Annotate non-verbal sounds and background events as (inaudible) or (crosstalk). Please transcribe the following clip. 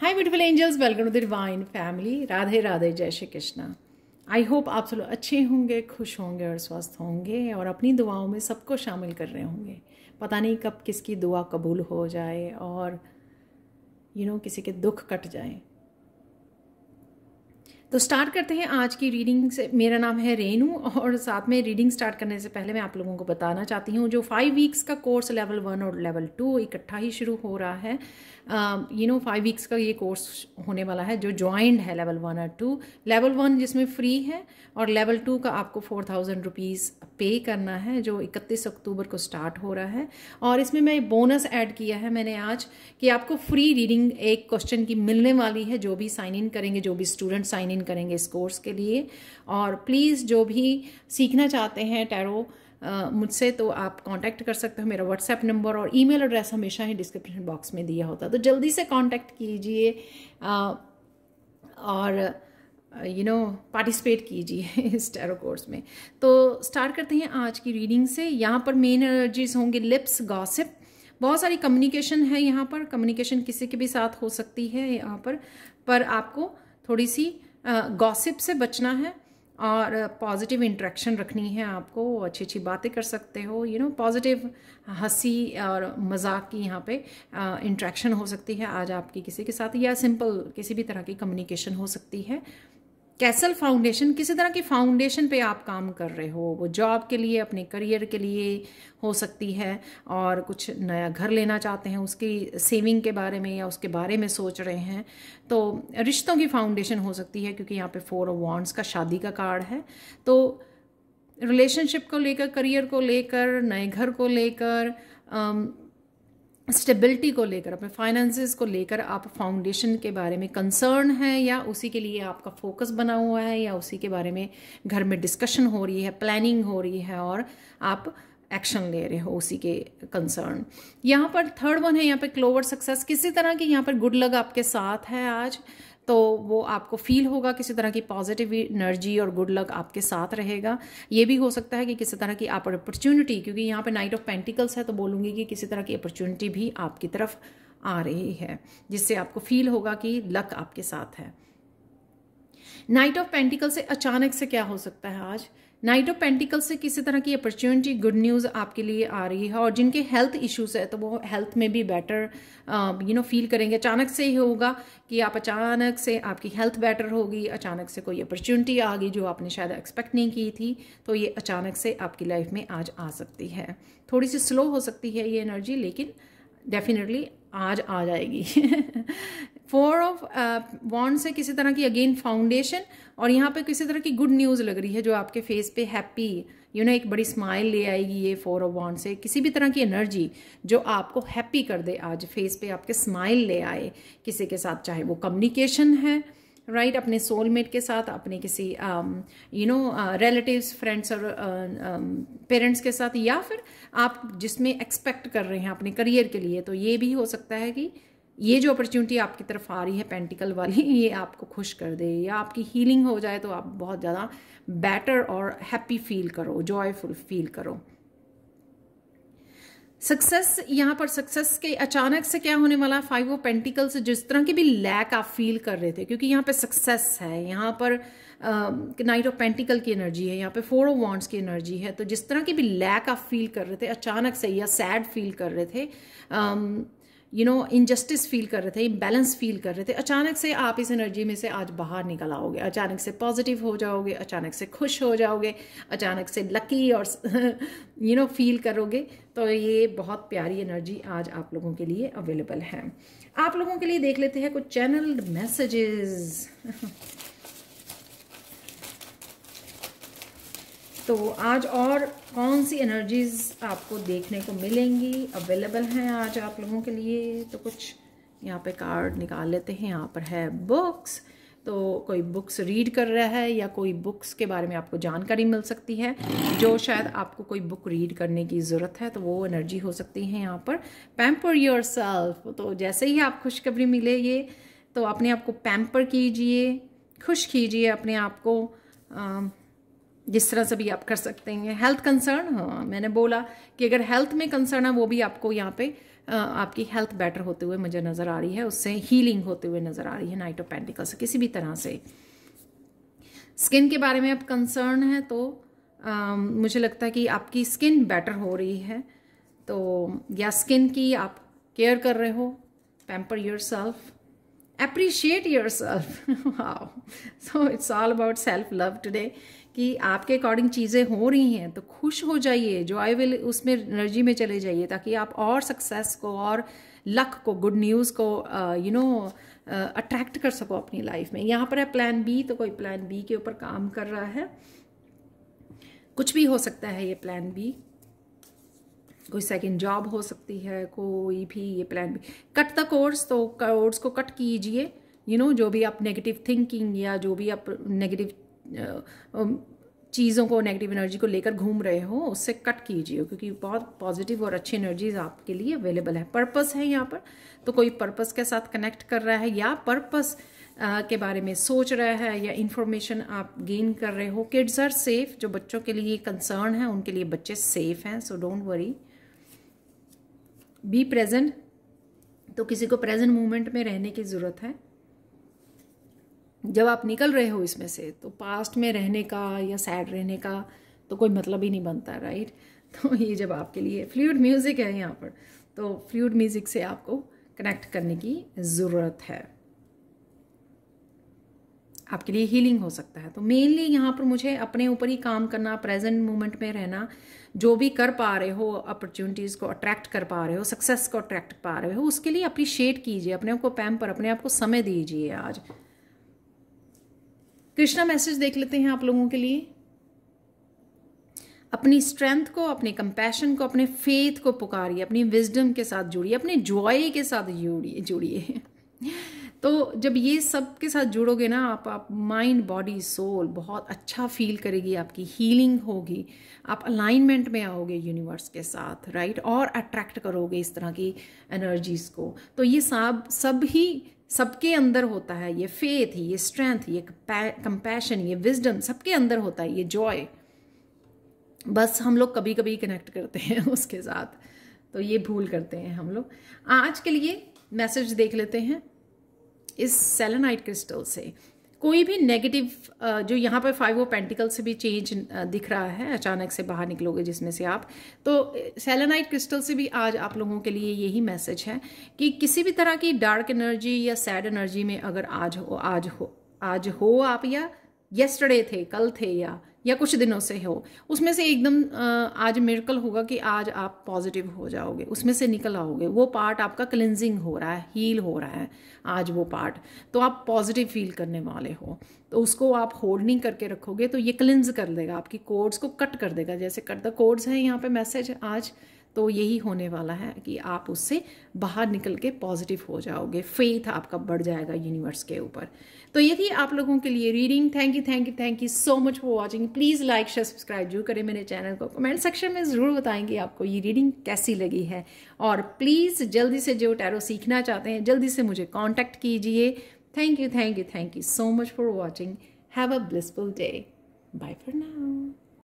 hi beautiful angels welcome to the divine family Radhe Radhe जय Shri Krishna I hope आप सब अच्छे होंगे खुश होंगे और स्वस्थ होंगे और अपनी दुआओं में सबको शामिल कर रहे होंगे पता नहीं कब किसकी दुआ कबूल हो जाए और यू you नो know, किसी के दुख कट जाए तो स्टार्ट करते हैं आज की रीडिंग से मेरा नाम है रेनू और साथ में रीडिंग स्टार्ट करने से पहले मैं आप लोगों को बताना चाहती हूँ जो फाइव वीक्स का कोर्स लेवल वन और लेवल टू इकट्ठा ही शुरू हो रहा है यू नो फाइव वीक्स का ये कोर्स होने वाला है जो ज्वाइंड है लेवल वन और टू लेवल वन जिसमें फ्री है और लेवल टू का आपको फोर थाउजेंड रुपीज़ पे करना है जो इकतीस अक्टूबर को स्टार्ट हो रहा है और इसमें मैं बोनस ऐड किया है मैंने आज कि आपको फ्री रीडिंग एक क्वेश्चन की मिलने वाली है जो भी साइन इन करेंगे जो भी स्टूडेंट साइन इन अध्ययन करेंगे इस कोर्स के लिए और प्लीज़ जो भी सीखना चाहते हैं टैरो मुझसे तो आप कांटेक्ट कर सकते हो मेरा व्हाट्सएप नंबर और ईमेल एड्रेस हमेशा ही डिस्क्रिप्शन बॉक्स में दिया होता है तो जल्दी से कांटेक्ट कीजिए और यू नो पार्टिसिपेट कीजिए (laughs) इस टैरो कोर्स में तो स्टार्ट करते हैं आज की रीडिंग से यहाँ पर मेन एनर्जीज होंगी लिप्स गॉसिप बहुत सारी कम्युनिकेशन है यहाँ पर कम्युनिकेशन किसी के भी साथ हो सकती है यहाँ पर पर आपको थोड़ी सी गॉसिप से बचना है और पॉजिटिव इंट्रैक्शन रखनी है आपको अच्छी अच्छी बातें कर सकते हो यू नो पॉजिटिव हंसी और मजाक की यहाँ पे इंट्रैक्शन हो सकती है आज आपकी किसी के साथ या सिंपल किसी भी तरह की कम्युनिकेशन हो सकती है कैसल फाउंडेशन किसी तरह की फाउंडेशन पे आप काम कर रहे हो वो जॉब के लिए अपने करियर के लिए हो सकती है और कुछ नया घर लेना चाहते हैं उसकी सेविंग के बारे में या उसके बारे में सोच रहे हैं तो रिश्तों की फाउंडेशन हो सकती है क्योंकि यहाँ पे फोर वॉन्ट्स का शादी का कार्ड है तो रिलेशनशिप को लेकर करियर को लेकर नए घर को लेकर स्टेबिलिटी को लेकर अपने फाइनेंसेस को लेकर आप फाउंडेशन के बारे में कंसर्न है या उसी के लिए आपका फोकस बना हुआ है या उसी के बारे में घर में डिस्कशन हो रही है प्लानिंग हो रही है और आप एक्शन ले रहे हो उसी के कंसर्न यहाँ पर थर्ड वन है यहाँ पर क्लोवर सक्सेस किसी तरह की यहाँ पर गुड लक आपके साथ है आज तो वो आपको फील होगा किसी तरह की पॉजिटिव एनर्जी और गुड लक आपके साथ रहेगा ये भी हो सकता है कि किसी तरह की आप अपॉर्चुनिटी क्योंकि यहाँ पे नाइट ऑफ पेंटिकल्स है तो बोलूँगी कि किसी तरह की अपॉर्चुनिटी भी आपकी तरफ आ रही है जिससे आपको फील होगा कि लक आपके साथ है नाइट ऑफ पेंटिकल से अचानक से क्या हो सकता है आज नाइट ऑफ पेंटिकल से किसी तरह की अपॉर्चुनिटी गुड न्यूज़ आपके लिए आ रही है और जिनके हेल्थ इश्यूज है तो वो हेल्थ में भी बेटर यू नो फील करेंगे अचानक से ही होगा कि आप अचानक से आपकी हेल्थ बेटर होगी अचानक से कोई अपॉर्चुनिटी आ गई जो आपने शायद एक्सपेक्ट नहीं की थी तो ये अचानक से आपकी लाइफ में आज आ सकती है थोड़ी सी स्लो हो सकती है ये एनर्जी लेकिन डेफिनेटली आज आ जाएगी (laughs) फोर ऑफ वॉन्ड से किसी तरह की अगेन फाउंडेशन और यहाँ पे किसी तरह की गुड न्यूज़ लग रही है जो आपके फेस पे हैप्पी यू नो एक बड़ी स्माइल ले आएगी ये फोर ऑफ वॉन्ड से किसी भी तरह की एनर्जी जो आपको हैप्पी कर दे आज फेस पे आपके स्माइल ले आए किसी के साथ चाहे वो कम्युनिकेशन है राइट right, अपने सोलमेट के साथ अपने किसी यू नो रिलेटिव्स फ्रेंड्स और पेरेंट्स uh, um, के साथ या फिर आप जिसमें एक्सपेक्ट कर रहे हैं अपने करियर के लिए तो ये भी हो सकता है कि ये जो अपॉर्चुनिटी आपकी तरफ आ रही है पेंटिकल वाली ये आपको खुश कर दे या आपकी हीलिंग हो जाए तो आप बहुत ज़्यादा बेटर और हैप्पी फील करो जॉयफुल फील करो सक्सेस यहाँ पर सक्सेस के अचानक से क्या होने वाला फाइव ऑफ पेंटिकल्स जिस तरह की भी लैक आप फील कर रहे थे क्योंकि यहाँ पे सक्सेस है यहाँ पर नाइट ऑफ पेंटिकल की एनर्जी है यहाँ पे फोर ऑफ वॉन्ट्स की एनर्जी है तो जिस तरह की भी लैक आप फील कर रहे थे अचानक से या सैड फील कर रहे थे um, you know injustice feel कर रहे थे इम्बेलेंस फील कर रहे थे अचानक से आप इस एनर्जी में से आज बाहर निकल आओगे अचानक से पॉजिटिव हो जाओगे अचानक से खुश हो जाओगे अचानक से लकी और यू नो फील करोगे तो ये बहुत प्यारी एनर्जी आज आप लोगों के लिए अवेलेबल है आप लोगों के लिए देख लेते हैं कुछ चैनल्ड मैसेजेस (laughs) तो आज और कौन सी एनर्जीज़ आपको देखने को मिलेंगी अवेलेबल हैं आज आप लोगों के लिए तो कुछ यहाँ पे कार्ड निकाल लेते हैं यहाँ पर है बुक्स तो कोई बुक्स रीड कर रहा है या कोई बुक्स के बारे में आपको जानकारी मिल सकती है जो शायद आपको कोई बुक रीड करने की ज़रूरत है तो वो एनर्जी हो सकती है यहाँ पर पैम्पर योर सेल्फ तो जैसे ही आप खुशखबरी मिले ये तो अपने आप को पैम्पर कीजिए खुश कीजिए अपने आप को जिस तरह से भी आप कर सकते हैं हेल्थ कंसर्न हाँ मैंने बोला कि अगर हेल्थ में कंसर्न है वो भी आपको यहाँ पे आपकी हेल्थ बेटर होते हुए मुझे नज़र आ रही है उससे हीलिंग होते हुए नज़र आ रही है नाइट ऑफ पेंटिकल से किसी भी तरह से स्किन के बारे में आप कंसर्न है तो आ, मुझे लगता है कि आपकी स्किन बेटर हो रही है तो या स्किन की आप केयर कर रहे हो pamper your self appreciate your self so it's all about self love today कि आपके अकॉर्डिंग चीज़ें हो रही हैं तो खुश हो जाइए जॉय विल उसमें एनर्जी में चले जाइए ताकि आप और सक्सेस को और लक को गुड न्यूज़ को यू नो अट्रैक्ट कर सको अपनी लाइफ में यहाँ पर है प्लान बी तो कोई प्लान बी के ऊपर काम कर रहा है कुछ भी हो सकता है ये प्लान बी कोई सेकेंड जॉब हो सकती है कोई भी ये plan B cut the course तो कोर्स को कट कीजिए यू नो जो भी आप नेगेटिव थिंकिंग या जो भी आप नेगेटिव चीज़ों को नेगेटिव एनर्जी को लेकर घूम रहे हो उससे कट कीजिए क्योंकि बहुत पॉजिटिव और अच्छी एनर्जीज आपके लिए अवेलेबल है पर्पस है यहाँ पर तो कोई पर्पस के साथ कनेक्ट कर रहा है या पर्पस के बारे में सोच रहा है या इन्फॉर्मेशन आप गेन कर रहे हो किड्स आर सेफ जो बच्चों के लिए कंसर्न है उनके लिए बच्चे सेफ हैं so don't worry be present तो किसी को प्रेजेंट मोमेंट में रहने की ज़रूरत है जब आप निकल रहे हो इसमें से तो पास्ट में रहने का या सैड रहने का तो कोई मतलब ही नहीं बनता राइट (laughs) तो ये जब आपके लिए फ्लूड म्यूज़िक है यहाँ पर तो फ्लूड म्यूज़िक से आपको कनेक्ट करने की ज़रूरत है आपके लिए हीलिंग हो सकता है तो मेनली यहाँ पर मुझे अपने ऊपर ही काम करना प्रेजेंट मोमेंट में रहना जो भी कर पा रहे हो अपॉर्चुनिटीज़ को अट्रैक्ट कर पा रहे हो सक्सेस को अट्रैक्ट पा रहे हो उसके लिए अप्रिशिएट कीजिए अपने आप को पैम्पर अपने आप को समय दीजिए आज कृष्णा मैसेज देख लेते हैं आप लोगों के लिए अपनी स्ट्रेंथ को अपने कंपैशन को अपने फेथ को पुकारिए अपनी विजडम के साथ जुड़िए अपने जॉय के साथ जुड़िए जुड़िए (laughs) तो जब ये सब के साथ जुड़ोगे ना आप आप माइंड बॉडी सोल बहुत अच्छा फील करेगी आपकी हीलिंग होगी आप अलाइनमेंट में आओगे यूनिवर्स के साथ राइट और अट्रैक्ट करोगे इस तरह की एनर्जीज़ को तो ये सब सब ही सबके अंदर होता है ये फेथ ये स्ट्रेंथ ये कंपैशन ये विजडम सबके अंदर होता है ये जॉय बस हम लोग कभी कभी कनेक्ट करते हैं (laughs) उसके साथ तो ये भूल करते हैं हम लोग आज के लिए मैसेज देख लेते हैं इस सेलेनाइट क्रिस्टल से कोई भी नेगेटिव जो यहाँ पर फाइव वो पेंटिकल से भी चेंज दिख रहा है अचानक से बाहर निकलोगे जिसमें से आप तो सेलेनाइट क्रिस्टल से भी आज आप लोगों के लिए यही मैसेज है कि किसी भी तरह की डार्क एनर्जी या सैड एनर्जी में अगर आज हो आज हो आज हो आप या येस्टरडे थे कल थे या या कुछ दिनों से हो उसमें से एकदम आज मेरकल होगा कि आज आप पॉजिटिव हो जाओगे उसमें से निकल आओगे वो पार्ट आपका क्लिनजिंग हो रहा है हील हो रहा है आज वो पार्ट तो आप पॉजिटिव फील करने वाले हो तो उसको आप होल्डिंग करके रखोगे तो ये क्लिनज कर देगा आपकी कोड्स को कट कर देगा जैसे कट द कोड्स हैं यहाँ पे मैसेज आज तो यही होने वाला है कि आप उससे बाहर निकल के पॉजिटिव हो जाओगे फेथ आपका बढ़ जाएगा यूनिवर्स के ऊपर तो ये थी आप लोगों के लिए reading thank you thank you thank you so much for watching please like share subscribe जरूर करें मेरे चैनल को कमेंट सेक्शन में ज़रूर बताएंगे आपको ये रीडिंग कैसी लगी है और प्लीज़ जल्दी से जो टैरो सीखना चाहते हैं जल्दी से मुझे कॉन्टैक्ट कीजिए thank you thank you thank you so much for watching have a blissful day bye for now